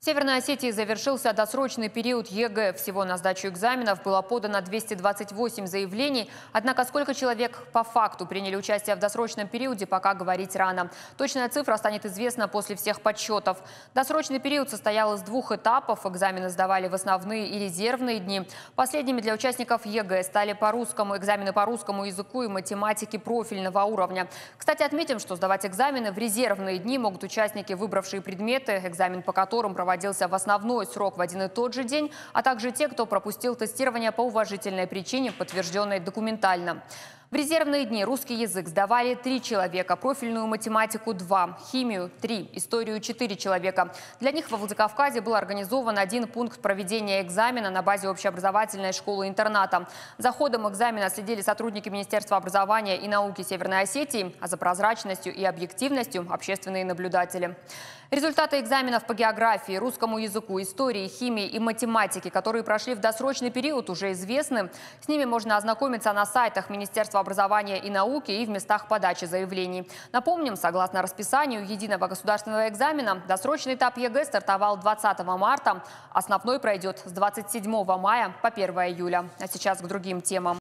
Северной Осетии завершился досрочный период ЕГЭ. Всего на сдачу экзаменов было подано 228 заявлений. Однако сколько человек по факту приняли участие в досрочном периоде, пока говорить рано. Точная цифра станет известна после всех подсчетов. Досрочный период состоял из двух этапов. Экзамены сдавали в основные и резервные дни. Последними для участников ЕГЭ стали по русскому, экзамены по русскому языку и математике профильного уровня. Кстати, отметим, что сдавать экзамены в резервные дни могут участники, выбравшие предметы, экзамен по которым проводят проводился в основной срок в один и тот же день, а также те, кто пропустил тестирование по уважительной причине, подтвержденной документально. В резервные дни русский язык сдавали три человека, профильную математику – два, химию – три, историю – четыре человека. Для них во Владикавказе был организован один пункт проведения экзамена на базе общеобразовательной школы-интерната. За ходом экзамена следили сотрудники Министерства образования и науки Северной Осетии, а за прозрачностью и объективностью – общественные наблюдатели. Результаты экзаменов по географии, русскому языку, истории, химии и математике, которые прошли в досрочный период, уже известны. С ними можно ознакомиться на сайтах Министерства Министерства образования и науки и в местах подачи заявлений. Напомним, согласно расписанию единого государственного экзамена, досрочный этап ЕГЭ стартовал 20 марта. Основной пройдет с 27 мая по 1 июля. А сейчас к другим темам.